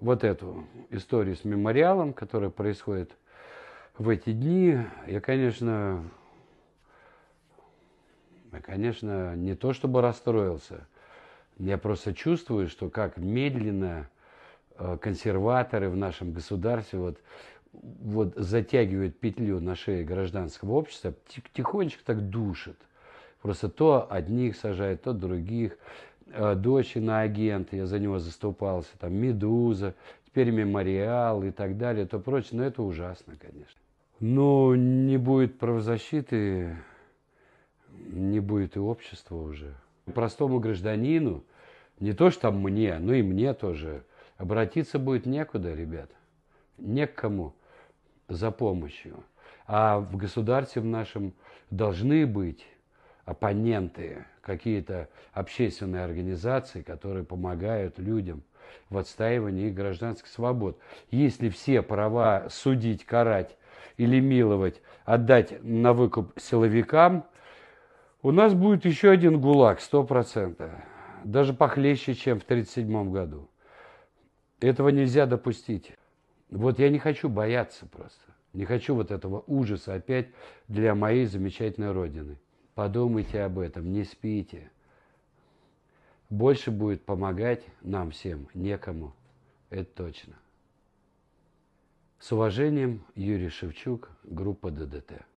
вот эту историю с мемориалом, которая происходит в эти дни, я, конечно, я, конечно, не то чтобы расстроился, я просто чувствую, что как медленно э, консерваторы в нашем государстве вот, вот затягивают петлю на шее гражданского общества, тихонечко так душат. Просто то одних сажают, то других. Э, дочь агент, я за него заступался, там «Медуза», теперь «Мемориал» и так далее, то прочее, но это ужасно, конечно. Но ну, не будет правозащиты, не будет и общества уже. Простому гражданину, не то что мне, но и мне тоже, обратиться будет некуда, ребят, некому за помощью. А в государстве в нашем должны быть оппоненты, какие-то общественные организации, которые помогают людям в отстаивании их гражданских свобод. Если все права судить, карать или миловать отдать на выкуп силовикам, у нас будет еще один ГУЛАГ, 100%. Даже похлеще, чем в 1937 году. Этого нельзя допустить. Вот я не хочу бояться просто. Не хочу вот этого ужаса опять для моей замечательной Родины. Подумайте об этом, не спите. Больше будет помогать нам всем, некому, это точно. С уважением, Юрий Шевчук, группа ДДТ.